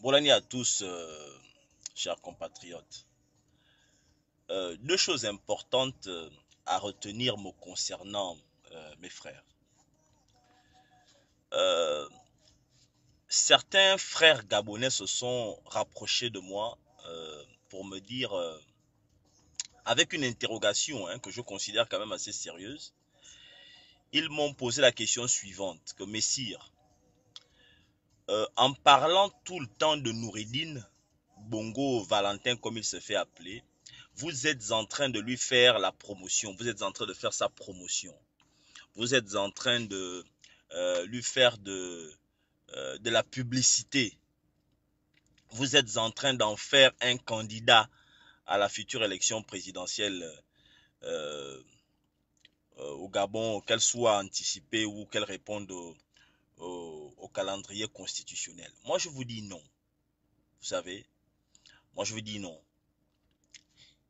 Bonne à tous, euh, chers compatriotes. Euh, deux choses importantes euh, à retenir me concernant mes frères. certains frères gabonais se sont rapprochés de moi pour me dire, avec une interrogation hein, que je considère quand même assez sérieuse, ils m'ont posé la question suivante, que Messire, euh, en parlant tout le temps de Noureddin, Bongo Valentin comme il se fait appeler, vous êtes en train de lui faire la promotion, vous êtes en train de faire sa promotion, vous êtes en train de euh, lui faire de, euh, de la publicité, vous êtes en train d'en faire un candidat à la future élection présidentielle au Gabon, qu'elle soit anticipée ou qu'elle réponde au au calendrier constitutionnel. Moi, je vous dis non. Vous savez, moi, je vous dis non.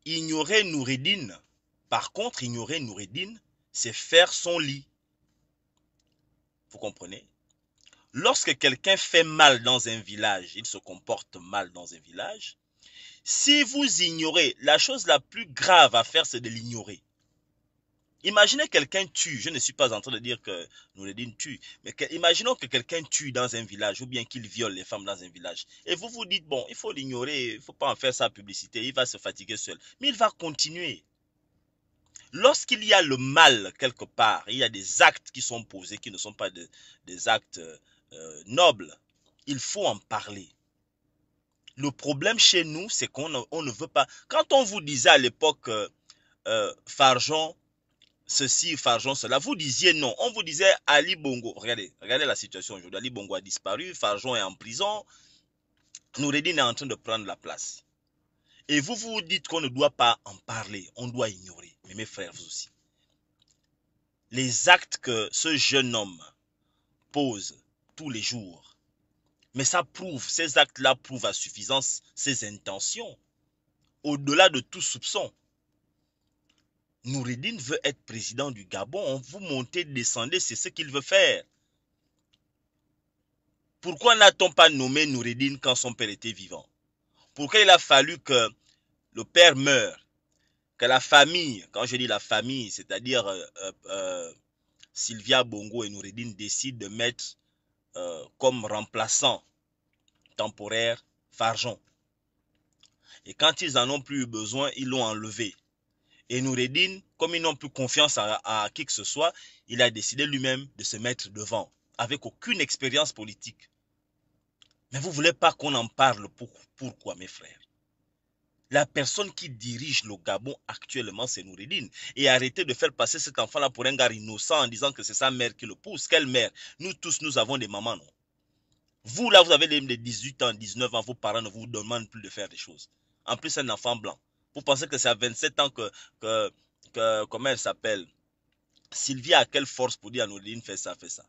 Ignorer Noureddin, par contre, ignorer Noureddin, c'est faire son lit. Vous comprenez Lorsque quelqu'un fait mal dans un village, il se comporte mal dans un village, si vous ignorez, la chose la plus grave à faire, c'est de l'ignorer. Imaginez quelqu'un tue, je ne suis pas en train de dire que Noureddin tue, mais imaginons que quelqu'un tue dans un village ou bien qu'il viole les femmes dans un village. Et vous vous dites, bon, il faut l'ignorer, il ne faut pas en faire sa publicité, il va se fatiguer seul. Mais il va continuer. Lorsqu'il y a le mal quelque part, il y a des actes qui sont posés qui ne sont pas des actes euh, nobles, il faut en parler. Le problème chez nous, c'est qu'on ne, veut pas. Quand on vous disait à l'époque, euh, euh ceci, Farjon cela. Vous disiez non. On vous disait Ali Bongo. Regardez, regardez la situation aujourd'hui. Ali Bongo a disparu, Farjon est en prison. Noureddin est en train de prendre la place. Et vous vous dites qu'on ne doit pas en parler, on doit ignorer. Mais mes frères, vous aussi. Les actes que ce jeune homme pose tous les jours, mais ça prouve, ces actes-là prouvent à suffisance ses intentions, au-delà de tout soupçon. Noureddin veut être président du Gabon. Vous montez, descendez, c'est ce qu'il veut faire. Pourquoi n'a-t-on pas nommé Noureddin quand son père était vivant Pourquoi il a fallu que le père meure Que la famille, quand je dis la famille, c'est-à-dire euh, euh, euh, Sylvia Bongo et Noureddin décident de mettre comme remplaçant temporaire Farjon. Et quand ils en ont plus eu besoin, ils l'ont enlevé. Et Noureddin, comme il n'ont plus confiance à, qui que ce soit, il a décidé lui-même de se mettre devant, avec aucune expérience politique. Mais vous ne voulez pas qu'on en parle. Pour, pourquoi, mes frères La personne qui dirige le Gabon actuellement, c'est Noureddin. Et arrêtez de faire passer cet enfant-là pour un gars innocent en disant que c'est sa mère qui le pousse. Quelle mère Nous tous, nous avons des mamans, non Vous, là, vous avez les 18 ans, 19 ans, vos parents ne vous demandent plus de faire des choses. En plus, un enfant blanc. Vous pensez que c'est à 27 ans que, que, que comment elle s'appelle Sylvia a quelle force pour dire à Nourdine, fais ça, fais ça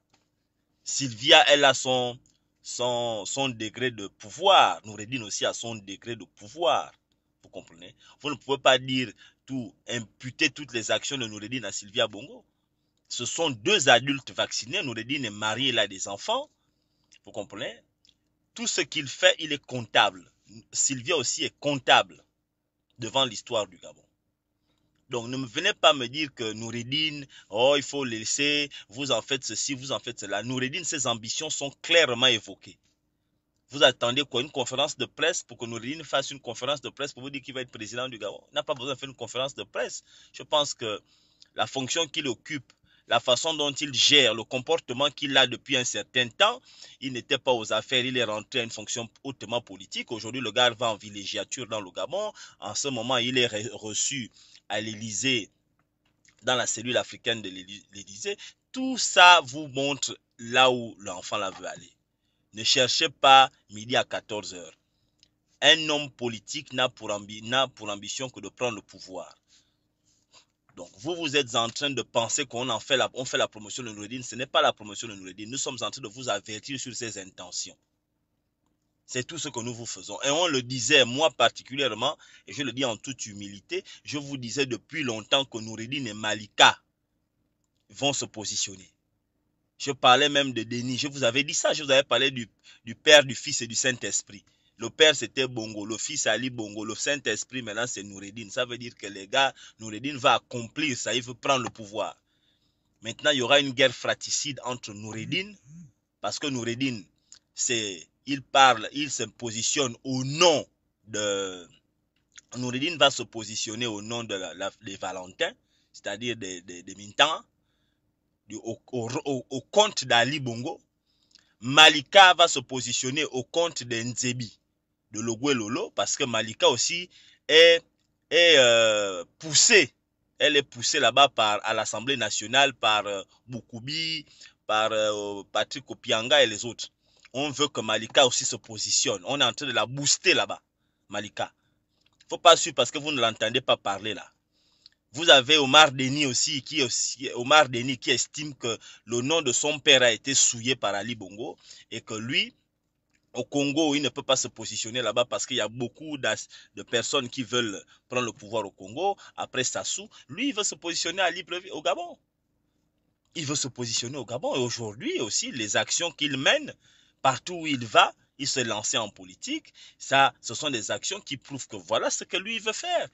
Sylvia, elle a son, son, son degré de pouvoir. Noureddin aussi a son degré de pouvoir. Vous comprenez Vous ne pouvez pas dire tout, imputer toutes les actions de Noureddine à Sylvia Bongo. Ce sont deux adultes vaccinés. Noureddin est marié, il a des enfants. Vous comprenez Tout ce qu'il fait, il est comptable. Sylvia aussi est comptable devant l'histoire du Gabon. Donc ne me venez pas me dire que Nouridine, oh, il faut le laisser, vous en faites ceci, vous en faites cela. Nouridine, ses ambitions sont clairement évoquées. Vous attendez quoi Une conférence de presse pour que Nouridine fasse une conférence de presse pour vous dire qu'il va être président du Gabon. Il n'a pas besoin de faire une conférence de presse. Je pense que la fonction qu'il occupe la façon dont il gère, le comportement qu'il a depuis un certain temps. Il n'était pas aux affaires, il est rentré à une fonction hautement politique. Aujourd'hui, le gars va en villégiature dans le Gabon. En ce moment, il est reçu à l'Élysée, dans la cellule africaine de l'Élysée. Tout ça vous montre là où l'enfant la veut aller. Ne cherchez pas midi à 14 heures. Un homme politique n'a pour ambition que de prendre le pouvoir. Donc, vous, vous êtes en train de penser qu'on en fait la, promotion de Noureddin. Ce n'est pas la promotion de Noureddin. Nous sommes en train de vous avertir sur ses intentions. C'est tout ce que nous vous faisons. Et on le disait, moi particulièrement, et je le dis en toute humilité, je vous disais depuis longtemps que Noureddin et Malika vont se positionner. Je parlais même de déni. Je vous avais dit ça. Je vous avais parlé du Père, du Fils et du Saint-Esprit. Le père, c'était Bongo. Le fils, Ali Bongo. Le Saint-Esprit, maintenant, c'est Noureddin. Ça veut dire que les gars, Noureddin va accomplir ça. Il veut prendre le pouvoir. Maintenant, il y aura une guerre fratricide entre Noureddin. Parce que Noureddin, il parle, il se positionne au nom de... Noureddin va se positionner au nom de la, des Valentins, c'est-à-dire des, des, Mintans, du, au, compte d'Ali Bongo. Malika va se positionner au compte de Nzebi de Logo Lolo, parce que Malika aussi est, est euh, poussée. Elle est poussée là-bas par, à l'Assemblée nationale par euh, par euh, Patrick Opianga et les autres. On veut que Malika aussi se positionne. On est en train de la booster là-bas, Malika. Il ne Faut pas suivre parce que vous ne l'entendez pas parler là. Vous avez Omar Denis aussi qui, aussi, Omar Denis qui estime que le nom de son père a été souillé par Ali Bongo et que lui, au Congo, il ne peut pas se positionner là-bas parce qu'il y a beaucoup de personnes qui veulent prendre le pouvoir au Congo. Après Sassou, lui, il veut se positionner à Libreville, au Gabon. Il veut se positionner au Gabon. Et aujourd'hui aussi, les actions qu'il mène, partout où il va, il se lance en politique. Ça, ce sont des actions qui prouvent que voilà ce que lui il veut faire.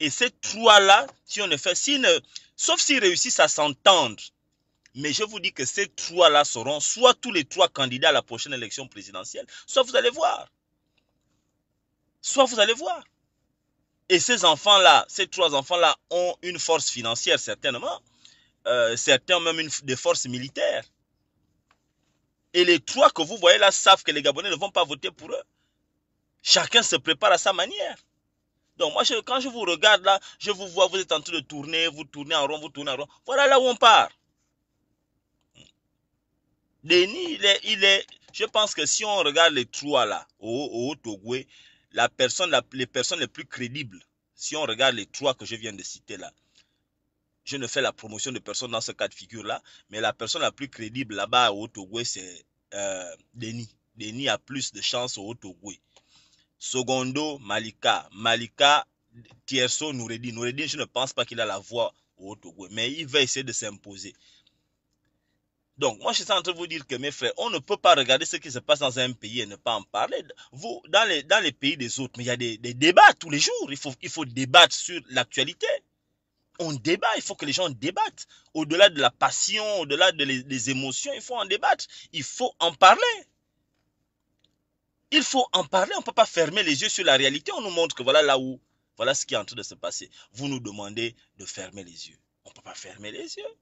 Et ces trois-là, si on ne fait, sauf s'ils réussissent à s'entendre mais je vous dis que ces trois-là seront soit tous les trois candidats à la prochaine élection présidentielle, soit vous allez voir. Soit vous allez voir. Et ces enfants-là, ces trois enfants-là ont une force financière certainement, euh, Certains certains même une, des forces militaires. Et les trois que vous voyez là savent que les Gabonais ne vont pas voter pour eux. Chacun se prépare à sa manière. Donc moi, quand je vous regarde là, je vous vois, vous êtes en train de tourner, vous tournez en rond, vous tournez en rond. Voilà là où on part. Denis, il est, je pense que si on regarde les trois là, au, au Togoué, la personne, la, les personnes les plus crédibles, si on regarde les trois que je viens de citer là, je ne fais la promotion de personne dans ce cas de figure là, mais la personne la plus crédible là-bas au Togoué, c'est euh, Denis. Denis a plus de chance au Togoué. Secondo, Malika. Malika, Tierso, Noureddin. Noureddin, je ne pense pas qu'il a la voix au Togoué, mais il va essayer de s'imposer. Donc, moi, je suis en train de vous dire que, mes frères, on ne peut pas regarder ce qui se passe dans un pays et ne pas en parler. Vous, dans les, dans les pays des autres, mais il y a des, débats tous les jours. Il faut, il faut débattre sur l'actualité. On débat, il faut que les gens débattent. Au-delà de la passion, au-delà de des émotions, il faut en débattre. Il faut en parler. Il faut en parler. On ne peut pas fermer les yeux sur la réalité. On nous montre que voilà là où, voilà ce qui est en train de se passer. Vous nous demandez de fermer les yeux. On ne peut pas fermer les yeux.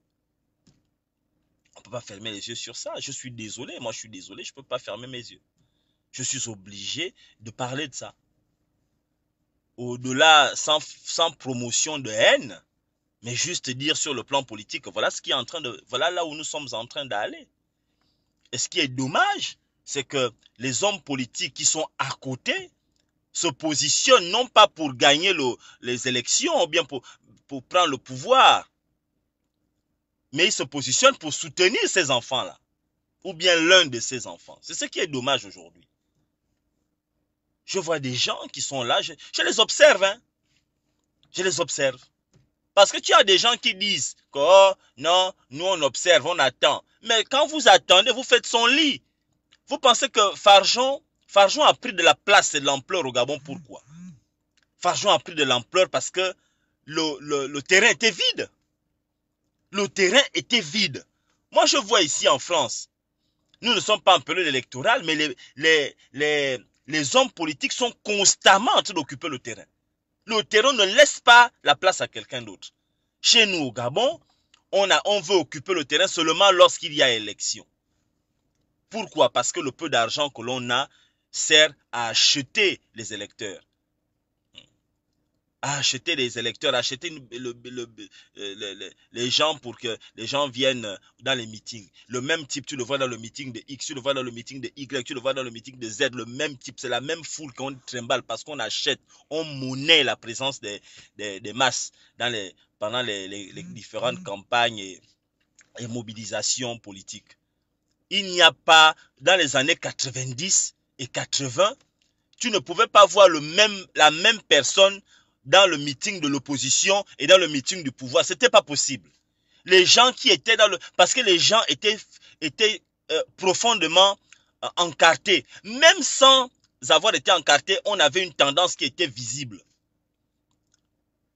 On ne peut pas fermer les yeux sur ça. Je suis désolé, moi je suis désolé, je ne peux pas fermer mes yeux. Je suis obligé de parler de ça. Au-delà, sans, promotion de haine, mais juste dire sur le plan politique, voilà ce qui est en train de, voilà là où nous sommes en train d'aller. Et ce qui est dommage, c'est que les hommes politiques qui sont à côté se positionnent non pas pour gagner les élections ou bien pour prendre le pouvoir, mais il se positionne pour soutenir ces enfants-là, ou bien l'un de ces enfants. C'est ce qui est dommage aujourd'hui. Je vois des gens qui sont là, je, les observe, hein. Je les observe. Parce que tu as des gens qui disent que oh, non, nous on observe, on attend. Mais quand vous attendez, vous faites son lit. Vous pensez que Farjon, Farjon a pris de la place et de l'ampleur au Gabon, pourquoi Farjon a pris de l'ampleur parce que le terrain était vide le terrain était vide. Moi, je vois ici en France, nous ne sommes pas en période électorale, mais les, les, les, hommes politiques sont constamment en train d'occuper le terrain. Le terrain ne laisse pas la place à quelqu'un d'autre. Chez nous, au Gabon, on, a, on veut occuper le terrain seulement lorsqu'il y a élection. Pourquoi Parce que le peu d'argent que l'on a sert à acheter les électeurs acheter les électeurs, acheter les gens pour que les gens viennent dans les meetings. Le même type, tu le vois dans le meeting de X, tu le vois dans le meeting de Y, tu le vois dans le meeting de Z, le même type, c'est la même foule qu'on trimballe parce qu'on achète, on monnaie la présence des, masses pendant les, mm-hmm. différentes campagnes et, mobilisations politiques. Il n'y a pas, dans les années 90 et 80, tu ne pouvais pas voir la même personne dans le meeting de l'opposition et dans le meeting du pouvoir. C'était pas possible. Les gens qui étaient dans le, parce que les gens étaient, étaient euh, profondément euh, encartés. Même sans avoir été encartés, on avait une tendance qui était visible.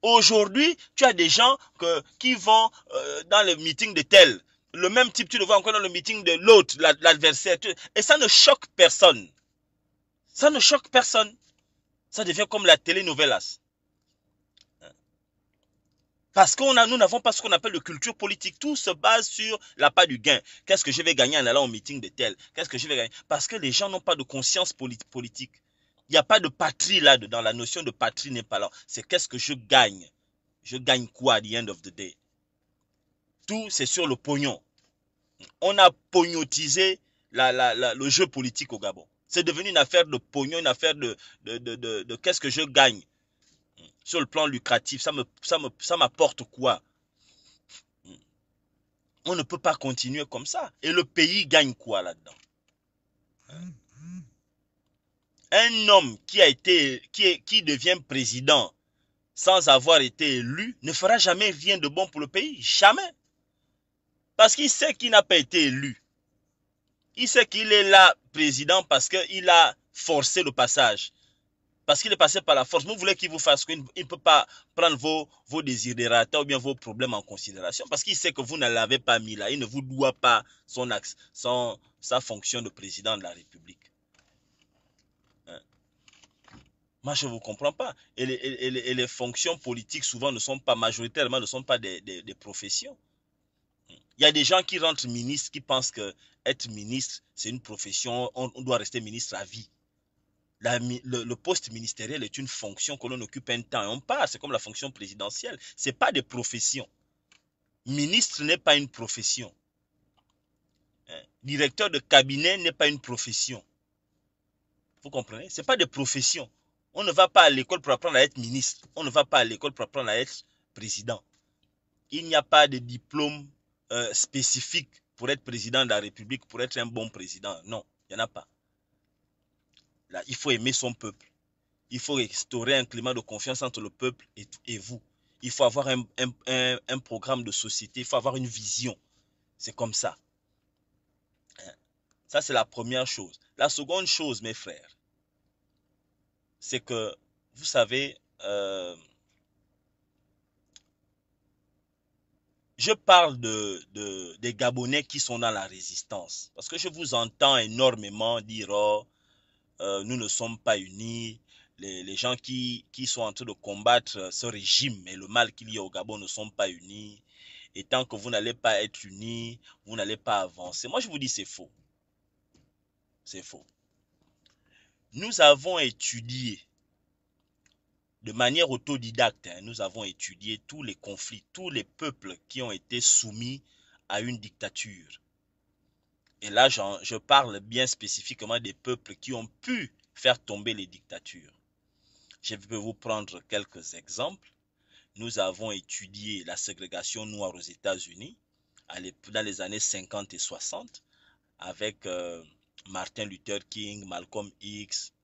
Aujourd'hui, tu as des gens que, qui vont euh, dans le meeting de tel. Le même type, tu le vois encore dans le meeting de l'autre, l'adversaire. Et ça ne choque personne. Ça ne choque personne. Ça devient comme la télé télénovelas. Parce que nous n'avons pas ce qu'on appelle de culture politique. Tout se base sur la part du gain. Qu'est-ce que je vais gagner en allant au meeting de tel Qu'est-ce que je vais gagner Parce que les gens n'ont pas de conscience politique. Il n'y a pas de patrie là-dedans. La notion de patrie n'est pas là. C'est qu'est-ce que je gagne Je gagne quoi à the end of the day Tout, c'est sur le pognon. On a pognotisé le jeu politique au Gabon. C'est devenu une affaire de pognon, une affaire de, de, de qu'est-ce que je gagne sur le plan lucratif, ça m'apporte me, ça quoi hmm. On ne peut pas continuer comme ça. Et le pays gagne quoi là-dedans hein? Un homme qui, a été, qui, qui devient président sans avoir été élu ne fera jamais rien de bon pour le pays. Jamais. Parce qu'il sait qu'il n'a pas été élu. Il sait qu'il est là président parce qu'il a forcé le passage. Parce qu'il est passé par la force. Nous voulez qu'il vous fasse quoi Il ne peut pas prendre vos, vos désiderata ou bien vos problèmes en considération parce qu'il sait que vous ne l'avez pas mis là. Il ne vous doit pas son son, sa fonction de président de la République. Hein? Moi, je ne vous comprends pas. Et les, fonctions politiques, souvent, ne sont pas majoritairement, ne sont pas des, professions. Il y a des gens qui rentrent ministres qui pensent que être ministre, c'est une profession, on doit rester ministre à vie le, poste ministériel est une fonction que l'on occupe un temps et on part. C'est comme la fonction présidentielle. Ce n'est pas des professions. Ministre n'est pas une profession. Hein? Directeur de cabinet n'est pas une profession. Vous comprenez Ce n'est pas des professions. On ne va pas à l'école pour apprendre à être ministre. On ne va pas à l'école pour apprendre à être président. Il n'y a pas de diplôme euh, spécifique pour être président de la République, pour être un bon président. Non, il n'y en a pas il faut aimer son peuple. Il faut restaurer un climat de confiance entre le peuple et, vous. Il faut avoir un, programme de société, il faut avoir une vision. C'est comme ça. Hein. Ça, c'est la première chose. La seconde chose, mes frères, c'est que, vous savez, euh, je parle de, des Gabonais qui sont dans la résistance. Parce que je vous entends énormément dire, oh, euh, nous ne sommes pas unis. Les, gens qui, sont en train de combattre ce régime et le mal qu'il y a au Gabon ne sont pas unis. Et tant que vous n'allez pas être unis, vous n'allez pas avancer. Moi, je vous dis, c'est faux. C'est faux. Nous avons étudié de manière autodidacte, hein, nous avons étudié tous les conflits, tous les peuples qui ont été soumis à une dictature et là je parle bien spécifiquement des peuples qui ont pu faire tomber les dictatures. Je peux vous prendre quelques exemples. Nous avons étudié la ségrégation noire aux États-Unis dans les années 50 et 60 avec euh, Martin Luther King, Malcolm X,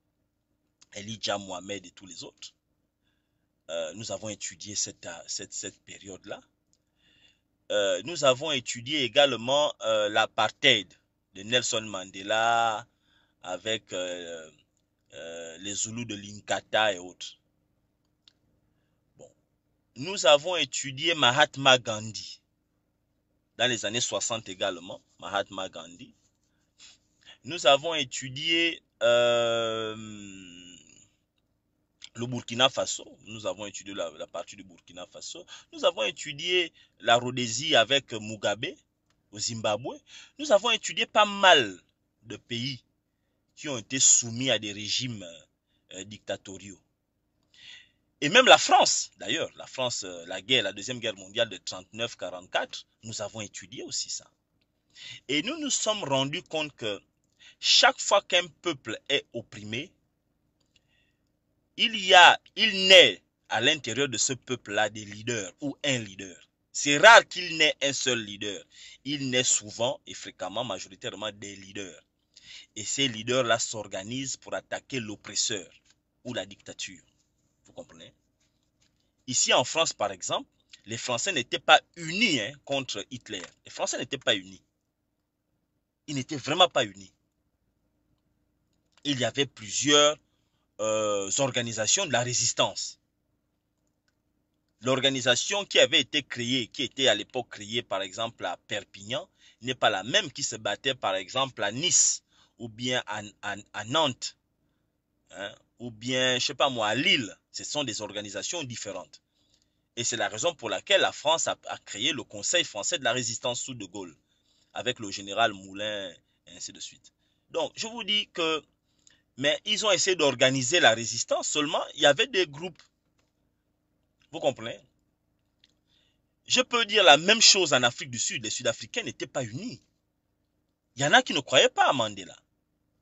Elijah Mohamed et tous les autres. Euh, nous avons étudié cette, euh, période-là. nous avons étudié également l'apartheid de Nelson Mandela, avec euh, euh, les Zoulous de Linkata et autres. Bon. Nous avons étudié Mahatma Gandhi dans les années 60 également, Mahatma Gandhi. Nous avons étudié euh, le Burkina Faso. Nous avons étudié la, la, partie du Burkina Faso. Nous avons étudié la Rhodésie avec Mugabe au Zimbabwe, nous avons étudié pas mal de pays qui ont été soumis à des régimes euh, dictatoriaux. Et même la France, d'ailleurs, la France, euh, la guerre, la deuxième guerre mondiale de 39-44, nous avons étudié aussi ça. Et nous nous sommes rendus compte que chaque fois qu'un peuple est opprimé, il y a, il naît à l'intérieur de ce peuple-là des leaders ou un leader. C'est rare qu'il n'ait un seul leader. Il naît souvent et fréquemment majoritairement des leaders. Et ces leaders-là s'organisent pour attaquer l'oppresseur ou la dictature. Vous comprenez Ici en France, par exemple, les Français n'étaient pas unis hein, contre Hitler. Les Français n'étaient pas unis. Ils n'étaient vraiment pas unis. Il y avait plusieurs euh, organisations de la résistance. L'organisation qui avait été créée, qui était à l'époque créée par exemple à Perpignan, n'est pas la même qui se battait par exemple à Nice ou bien à, Nantes hein, ou bien, je sais pas moi, à Lille. Ce sont des organisations différentes. Et c'est la raison pour laquelle la France a, a, créé le Conseil français de la résistance sous De Gaulle, avec le général Moulin, et ainsi de suite. Donc, je vous dis que, mais ils ont essayé d'organiser la résistance, seulement il y avait des groupes vous comprenez Je peux dire la même chose en Afrique du Sud. Les Sud-Africains n'étaient pas unis. Il y en a qui ne croyaient pas à Mandela.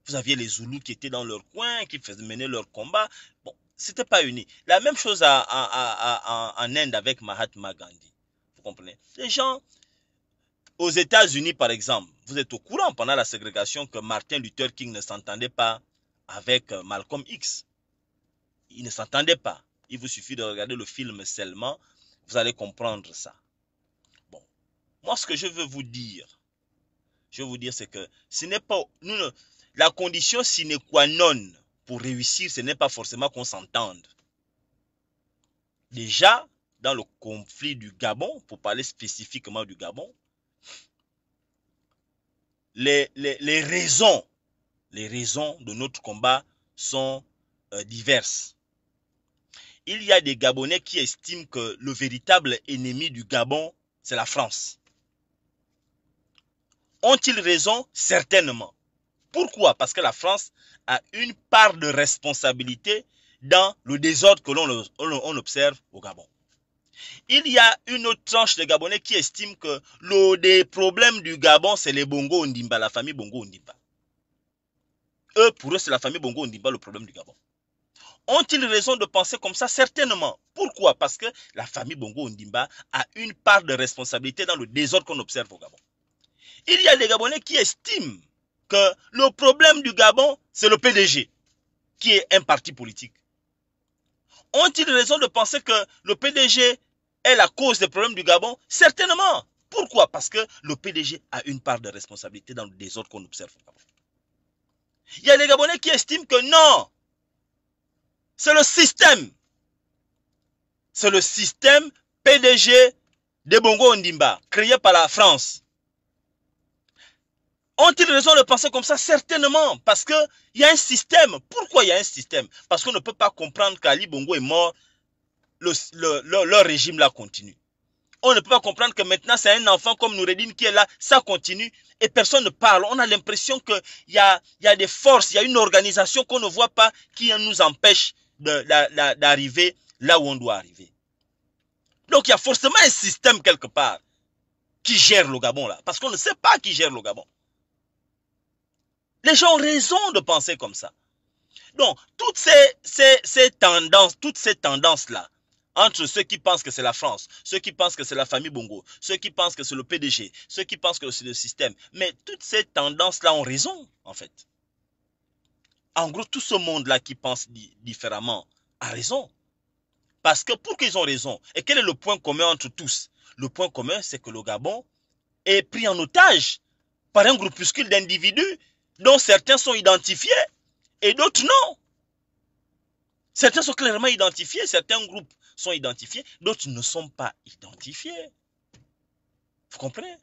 Vous aviez les Zoulous qui étaient dans leur coin, qui faisaient mener leur combat. Bon, c'était pas uni. La même chose en Inde avec Mahatma Gandhi. Vous comprenez Les gens, aux États-Unis par exemple, vous êtes au courant pendant la ségrégation que Martin Luther King ne s'entendait pas avec euh, Malcolm X. Il ne s'entendait pas. Il vous suffit de regarder le film seulement, vous allez comprendre ça. Bon, moi ce que je veux vous dire, je veux vous dire c'est que ce n'est pas nous, la condition sine qua non pour réussir, ce n'est pas forcément qu'on s'entende. Déjà, dans le conflit du Gabon, pour parler spécifiquement du Gabon, les, les, raisons, les raisons de notre combat sont euh, diverses il y a des Gabonais qui estiment que le véritable ennemi du Gabon, c'est la France. Ont-ils raison Certainement. Pourquoi Parce que la France a une part de responsabilité dans le désordre que l'on observe au Gabon. Il y a une autre tranche de Gabonais qui estime que le des problèmes du Gabon, c'est les Bongo Ondimba, la famille Bongo Ondimba. Eux, pour eux, c'est la famille Bongo Ondimba le problème du Gabon. Ont-ils raison de penser comme ça Certainement. Pourquoi Parce que la famille Bongo Ondimba a une part de responsabilité dans le désordre qu'on observe au Gabon. Il y a des Gabonais qui estiment que le problème du Gabon, c'est le PDG, qui est un parti politique. Ont-ils raison de penser que le PDG est la cause des problèmes du Gabon Certainement. Pourquoi Parce que le PDG a une part de responsabilité dans le désordre qu'on observe au Gabon. Il y a des Gabonais qui estiment que non, c'est le système. C'est le système PDG de Bongo Ondimba, créé par la France. Ont-ils raison de penser comme ça Certainement, parce qu'il y a un système. Pourquoi il y a un système Parce qu'on ne peut pas comprendre qu'Ali Bongo est mort, leur régime là continue. On ne peut pas comprendre que maintenant c'est un enfant comme Nouredine qui est là, ça continue et personne ne parle. On a l'impression qu'il y a des forces, il y a une organisation qu'on ne voit pas qui nous empêche d'arriver là où on doit arriver. Donc il y a forcément un système quelque part qui gère le Gabon là, parce qu'on ne sait pas qui gère le Gabon. Les gens ont raison de penser comme ça. Donc toutes ces, tendances, toutes ces tendances là, entre ceux qui pensent que c'est la France, ceux qui pensent que c'est la famille Bongo, ceux qui pensent que c'est le PDG, ceux qui pensent que c'est le système, mais toutes ces tendances là ont raison en fait en gros, tout ce monde-là qui pense différemment a raison. Parce que pour qu'ils ont raison, et quel est le point commun entre tous Le point commun, c'est que le Gabon est pris en otage par un groupuscule d'individus dont certains sont identifiés et d'autres non. Certains sont clairement identifiés, certains groupes sont identifiés, d'autres ne sont pas identifiés. Vous comprenez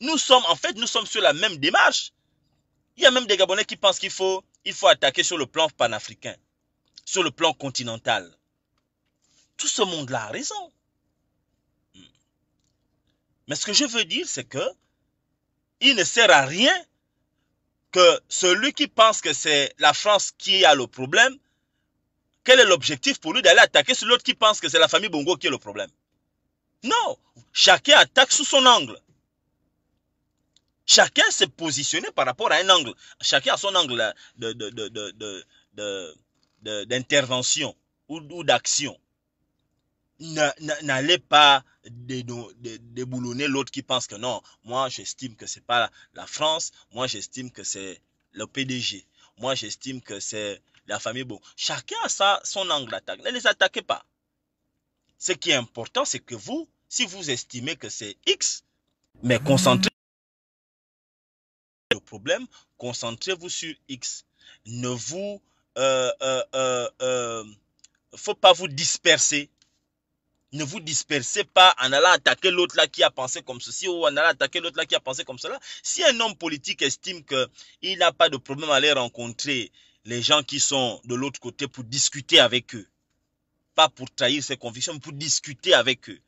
Nous sommes, en fait, nous sommes sur la même démarche. Il y a même des Gabonais qui pensent qu'il faut il faut attaquer sur le plan panafricain, sur le plan continental. Tout ce monde-là a raison. Hmm. Mais ce que je veux dire, c'est que il ne sert à rien que celui qui pense que c'est la France qui a le problème, quel est l'objectif pour lui d'aller attaquer sur l'autre qui pense que c'est la famille Bongo qui a le problème Non, chacun attaque sous son angle. Chacun s'est positionné par rapport à un angle. Chacun a son angle d'intervention de, de, de, ou, d'action. N'allez pas déboulonner l'autre qui pense que non, moi j'estime que c'est pas la France, moi j'estime que c'est le PDG, moi j'estime que c'est la famille. Bon, chacun a son angle d'attaque. Ne les attaquez pas. Ce qui est important, c'est que vous, si vous estimez que c'est X, mais concentrez le problème, concentrez-vous sur X. Ne vous... Euh euh, euh, euh, faut pas vous disperser. Ne vous dispersez pas en allant attaquer l'autre là qui a pensé comme ceci ou en allant attaquer l'autre là qui a pensé comme cela. Si un homme politique estime qu'il n'a pas de problème à aller rencontrer les gens qui sont de l'autre côté pour discuter avec eux, pas pour trahir ses convictions, mais pour discuter avec eux,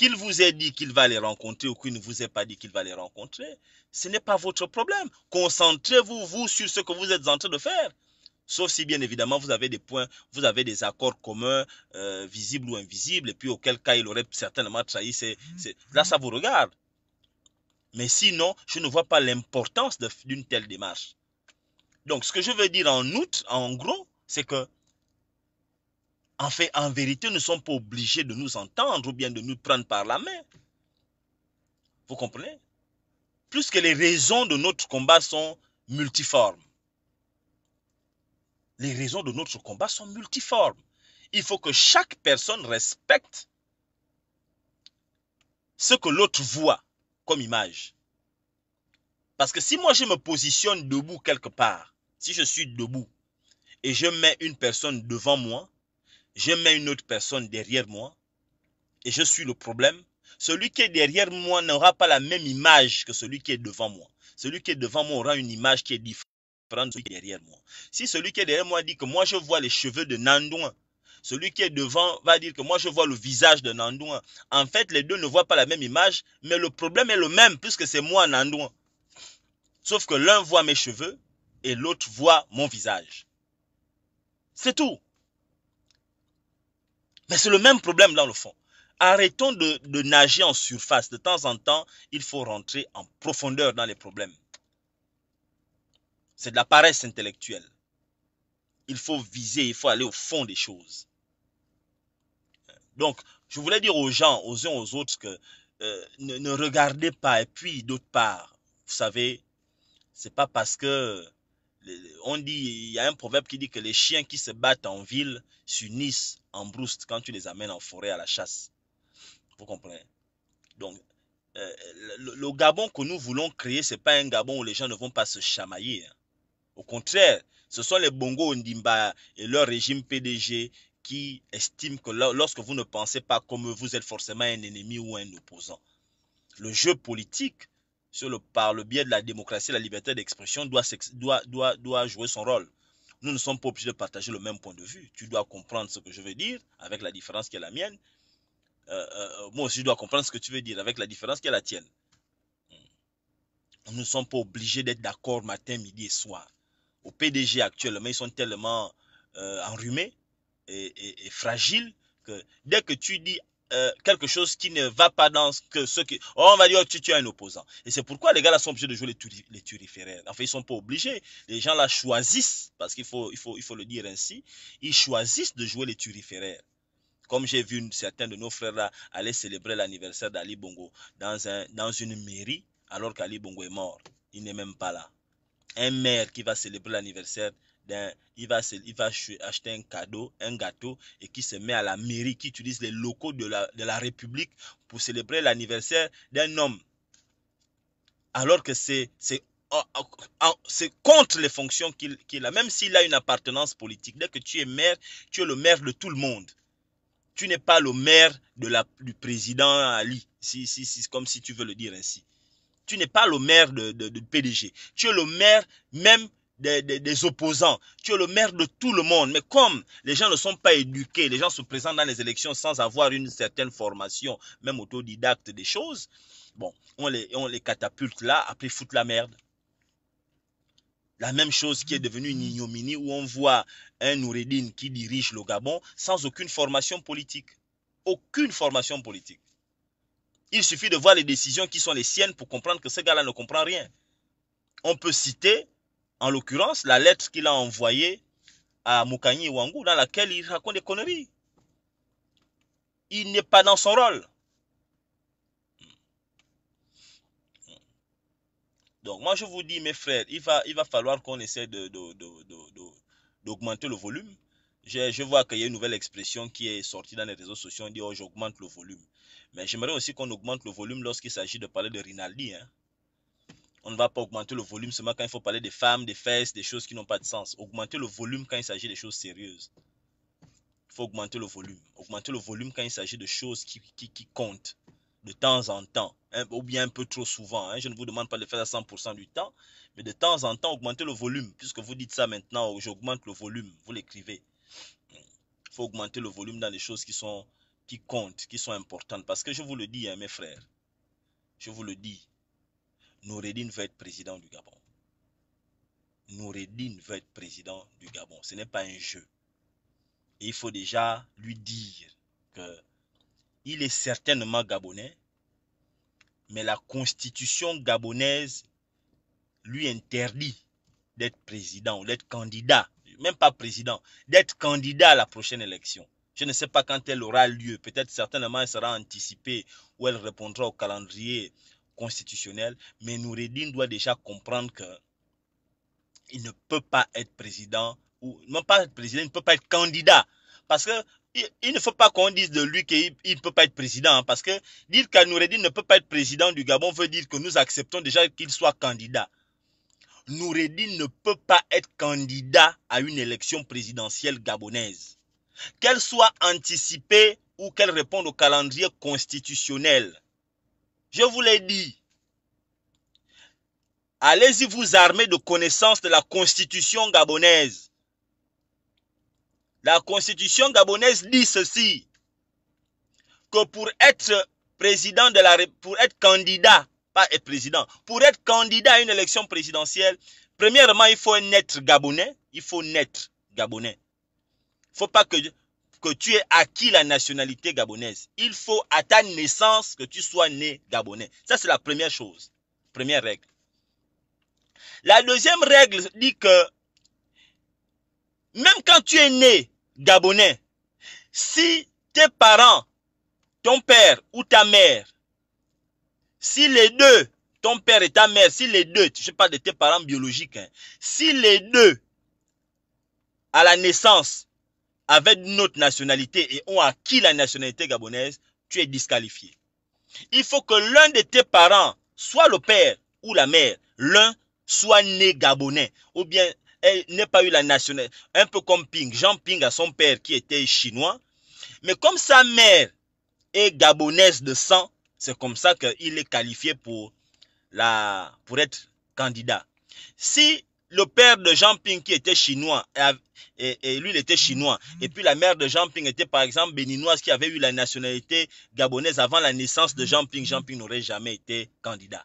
qu'il vous ait dit qu'il va les rencontrer ou qu'il ne vous ait pas dit qu'il va les rencontrer, ce n'est pas votre problème. Concentrez-vous, vous, sur ce que vous êtes en train de faire. Sauf si, bien évidemment, vous avez des points, vous avez des accords communs, euh, visibles ou invisibles, et puis auquel cas il aurait certainement trahi. Ses, mhm. Là, ça vous regarde. Mais sinon, je ne vois pas l'importance d'une telle démarche. Donc, ce que je veux dire en août, en gros, c'est que fait, en vérité, nous ne sommes pas obligés de nous entendre ou bien de nous prendre par la main. Vous comprenez Plus que les raisons de notre combat sont multiformes. Les raisons de notre combat sont multiformes. Il faut que chaque personne respecte ce que l'autre voit comme image. Parce que si moi je me positionne debout quelque part, si je suis debout et je mets une personne devant moi, je mets une autre personne derrière moi et je suis le problème, celui qui est derrière moi n'aura pas la même image que celui qui est devant moi. Celui qui est devant moi aura une image qui est différente de celui derrière moi. Si celui qui est derrière moi dit que moi je vois les cheveux de Nandouin, celui qui est devant va dire que moi je vois le visage de Nandouin. En fait, les deux ne voient pas la même image, mais le problème est le même puisque c'est moi Nandouin. Sauf que l'un voit mes cheveux et l'autre voit mon visage. C'est tout. Mais c'est le même problème dans le fond. Arrêtons de, nager en surface. De temps en temps, il faut rentrer en profondeur dans les problèmes. C'est de la paresse intellectuelle. Il faut viser, il faut aller au fond des choses. Donc, je voulais dire aux gens, aux uns aux autres, que euh, ne, ne, regardez pas. Et puis, d'autre part, vous savez, ce n'est pas parce que on dit, il y a un proverbe qui dit que les chiens qui se battent en ville s'unissent en brousse quand tu les amènes en forêt à la chasse. Vous comprenez Donc, euh, le, Gabon que nous voulons créer, c'est pas un Gabon où les gens ne vont pas se chamailler. Hein. Au contraire, ce sont les Bongo Ndimba et leur régime PDG qui estiment que lorsque vous ne pensez pas comme eux, vous êtes forcément un ennemi ou un opposant. Le jeu politique, sur le, par le biais de la démocratie et la liberté d'expression, doit, doit, doit, doit jouer son rôle. Nous ne sommes pas obligés de partager le même point de vue. Tu dois comprendre ce que je veux dire avec la différence qui est la mienne. Euh, euh, euh, moi aussi, je dois comprendre ce que tu veux dire avec la différence qui est la tienne. Nous ne sommes pas obligés d'être d'accord matin, midi et soir. Au PDG actuellement, ils sont tellement enrhumés et fragiles que dès que tu dis euh, quelque chose qui ne va pas dans ce que ce qui... Oh, on va dire, tu, es un opposant. Et c'est pourquoi les gars là sont obligés de jouer les, turi, les turiféraires. Enfin, ils sont pas obligés. Les gens là choisissent, parce qu'il faut, il faut, il faut le dire ainsi, ils choisissent de jouer les turiféraires. Comme j'ai vu certains de nos frères là aller célébrer l'anniversaire d'Ali Bongo dans, dans une mairie, alors qu'Ali Bongo est mort. Il n'est même pas là. Un maire qui va célébrer l'anniversaire il va, acheter un cadeau, un gâteau, et qui se met à la mairie, qui utilise les locaux de la, de la République pour célébrer l'anniversaire d'un homme. Alors que c'est, c'est oh, oh, oh, contre les fonctions qu'il a, même s'il a une appartenance politique. Dès que tu es maire, tu es le maire de tout le monde. Tu n'es pas le maire de la, du président Ali, si, si, si, comme si tu veux le dire ainsi. Tu n'es pas le maire de, PDG. Tu es le maire même des, opposants, tu es le maire de tout le monde. Mais comme les gens ne sont pas éduqués, les gens se présentent dans les élections sans avoir une certaine formation, même autodidacte des choses, bon, on les, on les catapulte là, après foutre la merde. La même chose qui est devenue une ignominie où on voit un Noureddin qui dirige le Gabon sans aucune formation politique. Aucune formation politique. Il suffit de voir les décisions qui sont les siennes pour comprendre que ce gars-là ne comprend rien. On peut citer en l'occurrence, la lettre qu'il a envoyée à Mukanyi Wangu, dans laquelle il raconte des conneries. Il n'est pas dans son rôle. Donc, moi, je vous dis, mes frères, il va, il va falloir qu'on essaie d'augmenter de, de, le volume. Je, je vois qu'il y a une nouvelle expression qui est sortie dans les réseaux sociaux. On dit, oh, j'augmente le volume. Mais j'aimerais aussi qu'on augmente le volume lorsqu'il s'agit de parler de Rinaldi. Hein. On ne va pas augmenter le volume seulement quand il faut parler des femmes, des fesses, des choses qui n'ont pas de sens. Augmenter le volume quand il s'agit des choses sérieuses. Il faut augmenter le volume. Augmenter le volume quand il s'agit de choses qui, qui, qui, comptent de temps en temps, ou bien un peu trop souvent. Hein. Je ne vous demande pas de le faire à 100% du temps, mais de temps en temps, augmenter le volume. Puisque vous dites ça maintenant, j'augmente le volume, vous l'écrivez. Il faut augmenter le volume dans les choses qui sont qui comptent, qui sont importantes. Parce que je vous le dis, hein, mes frères, je vous le dis, Noureddine va être président du Gabon. Noureddine va être président du Gabon. Ce n'est pas un jeu. il faut déjà lui dire que il est certainement gabonais, mais la constitution gabonaise lui interdit d'être président ou d'être candidat, même pas président, d'être candidat à la prochaine élection. Je ne sais pas quand elle aura lieu. Peut-être certainement elle sera anticipée ou elle répondra au calendrier constitutionnel, mais Noureddin doit déjà comprendre que il ne peut pas être président, ou non pas être président, il ne peut pas être candidat. Parce que il, ne faut pas qu'on dise de lui qu'il ne peut pas être président, hein, parce que dire Noureddin ne peut pas être président du Gabon veut dire que nous acceptons déjà qu'il soit candidat. Noureddin ne peut pas être candidat à une élection présidentielle gabonaise. Qu'elle soit anticipée ou qu'elle réponde au calendrier constitutionnel. Je vous l'ai dit. Allez-y vous armer de connaissances de la constitution gabonaise. La constitution gabonaise dit ceci, que pour être président de la pour être candidat, pas être président, pour être candidat à une élection présidentielle, premièrement, il faut naître gabonais, il faut naître gabonais. Faut pas que que tu aies acquis la nationalité gabonaise. Il faut à ta naissance que tu sois né gabonais. Ça, c'est la première chose, première règle. La deuxième règle dit que même quand tu es né gabonais, si tes parents, ton père ou ta mère, si les deux, ton père et ta mère, si les deux, je parle de tes parents biologiques, hein, si les deux, à la naissance, avec notre nationalité et ont acquis la nationalité gabonaise, tu es disqualifié. Il faut que l'un de tes parents, soit le père ou la mère, l'un soit né gabonais ou bien elle n'ait pas eu la nationalité. Un peu comme Ping. Jean Ping a son père qui était chinois. Mais comme sa mère est gabonaise de sang, c'est comme ça qu'il est qualifié pour, la, pour être candidat. Si le père de Jean Ping qui était chinois, et, lui il était mm-hmm. chinois, et puis la mère de Jean Ping était par exemple béninoise qui avait eu la nationalité gabonaise avant la naissance de Jean Ping, Jean Ping n'aurait jamais été candidat.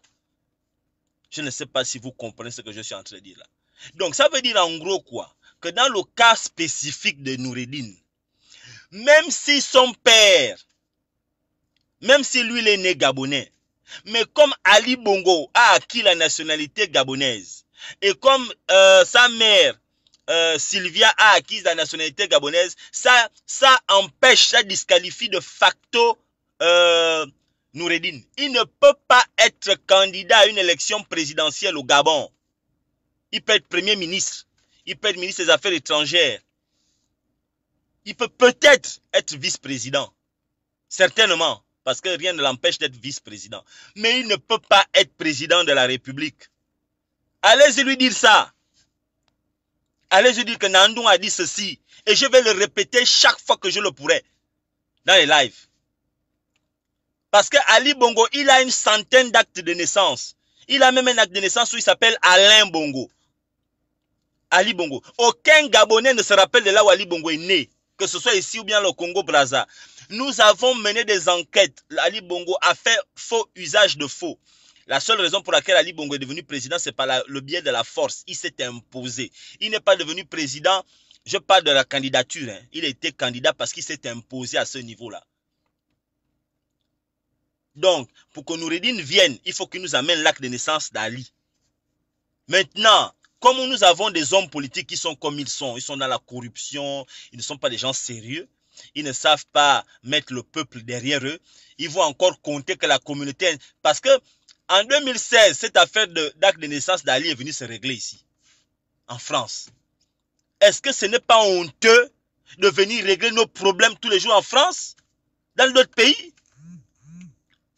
Je ne sais pas si vous comprenez ce que je suis en train de dire là. Donc ça veut dire en gros quoi Que dans le cas spécifique de Noureddin, même si son père, même si lui il est né gabonais, mais comme Ali Bongo a acquis la nationalité gabonaise, et comme euh, sa mère, euh, Sylvia, a acquis la nationalité gabonaise, ça, empêche, ça disqualifie de facto euh, Il ne peut pas être candidat à une élection présidentielle au Gabon. Il peut être Premier ministre. Il peut être ministre des Affaires étrangères. Il peut peut-être être vice-président. Certainement, parce que rien ne l'empêche d'être vice-président. Mais il ne peut pas être président de la République. Allez-y lui dire ça. Allez-y dire que Nandou a dit ceci. Et je vais le répéter chaque fois que je le pourrai. Dans les lives. Parce que Ali Bongo, il a une centaine d'actes de naissance. Il a même un acte de naissance où il s'appelle Alain Bongo. Ali Bongo. Aucun Gabonais ne se rappelle de là où Ali Bongo est né. Que ce soit ici ou bien le Congo-Braza. Nous avons mené des enquêtes. Ali Bongo a fait faux usage de faux. La seule raison pour laquelle Ali Bongo est devenu président, c'est par le biais de la force. Il s'est imposé. Il n'est pas devenu président, je parle de la candidature. Hein. Il était candidat parce qu'il s'est imposé à ce niveau-là. Donc, pour que Noureddin vienne, il faut qu'il nous amène l'acte de naissance d'Ali. Maintenant, comme nous avons des hommes politiques qui sont comme ils sont, ils sont dans la corruption, ils ne sont pas des gens sérieux, ils ne savent pas mettre le peuple derrière eux, ils vont encore compter que la communauté... Parce que en 2016, cette affaire d'acte de, naissance d'Ali est venue se régler ici, en France. Est-ce que ce n'est pas honteux de venir régler nos problèmes tous les jours en France, dans d'autres pays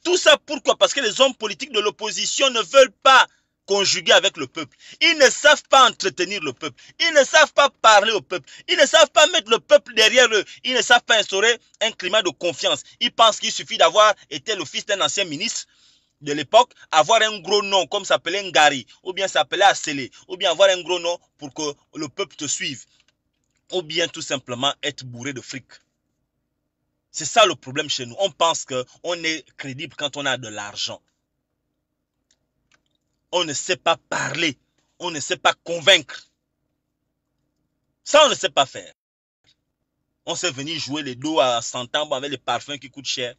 Tout ça pourquoi Parce que les hommes politiques de l'opposition ne veulent pas conjuguer avec le peuple. Ils ne savent pas entretenir le peuple. Ils ne savent pas parler au peuple. Ils ne savent pas mettre le peuple derrière eux. Ils ne savent pas instaurer un climat de confiance. Ils pensent qu'il suffit d'avoir été le fils d'un ancien ministre de l'époque, avoir un gros nom, comme s'appelait Ngari, ou bien s'appelait Asselé, ou bien avoir un gros nom pour que le peuple te suive, ou bien tout simplement être bourré de fric. C'est ça le problème chez nous. On pense qu'on est crédible quand on a de l'argent. On ne sait pas parler, on ne sait pas convaincre. Ça, on ne sait pas faire. On sait venir jouer les dos à 100 avec les parfums qui coûtent cher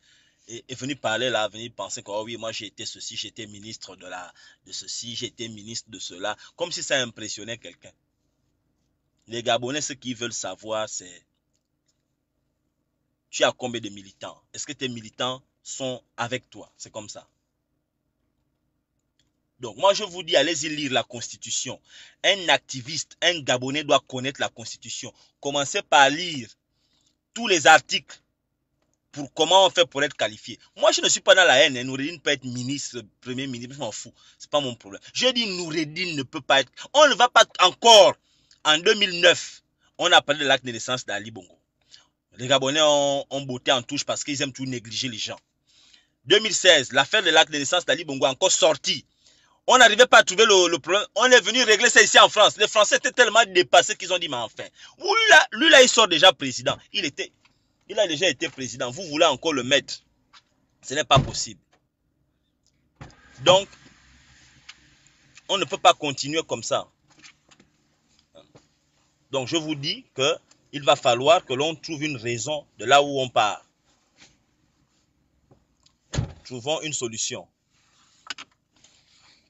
est, venu parler là, venu penser que, oh oui, moi j'ai été ceci, j'étais ministre de, la, de ceci, j'étais ministre de cela, comme si ça impressionnait quelqu'un. Les Gabonais, ce qu'ils veulent savoir, c'est tu as combien de militants Est-ce que tes militants sont avec toi C'est comme ça. Donc moi je vous dis, allez-y lire la Constitution. Un activiste, un Gabonais doit connaître la Constitution. Commencez par lire tous les articles comment on fait pour être qualifié. Moi, je ne suis pas dans la haine. Hein. peut être ministre, premier ministre, je m'en fous. Ce n'est pas mon problème. Je dis Noureddin ne peut pas être. On ne va pas encore. En 2009, on a parlé de l'acte de naissance d'Ali Bongo. Les Gabonais ont, ont en touche parce qu'ils aiment tout négliger les gens. 2016, l'affaire de l'acte de naissance d'Ali Bongo encore sortie. On n'arrivait pas à trouver le, problème. On est venu régler ça ici en France. Les Français étaient tellement dépassés qu'ils ont dit, mais enfin, lui là, il sort déjà président. Il était, il a déjà été président. Vous voulez encore le mettre. Ce n'est pas possible. Donc, on ne peut pas continuer comme ça. Donc, je vous dis que il va falloir que l'on trouve une raison de là où on part. Trouvons une solution.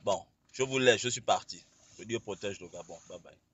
Bon, je vous laisse, je suis parti. Que Dieu protège le Gabon. Bye bye.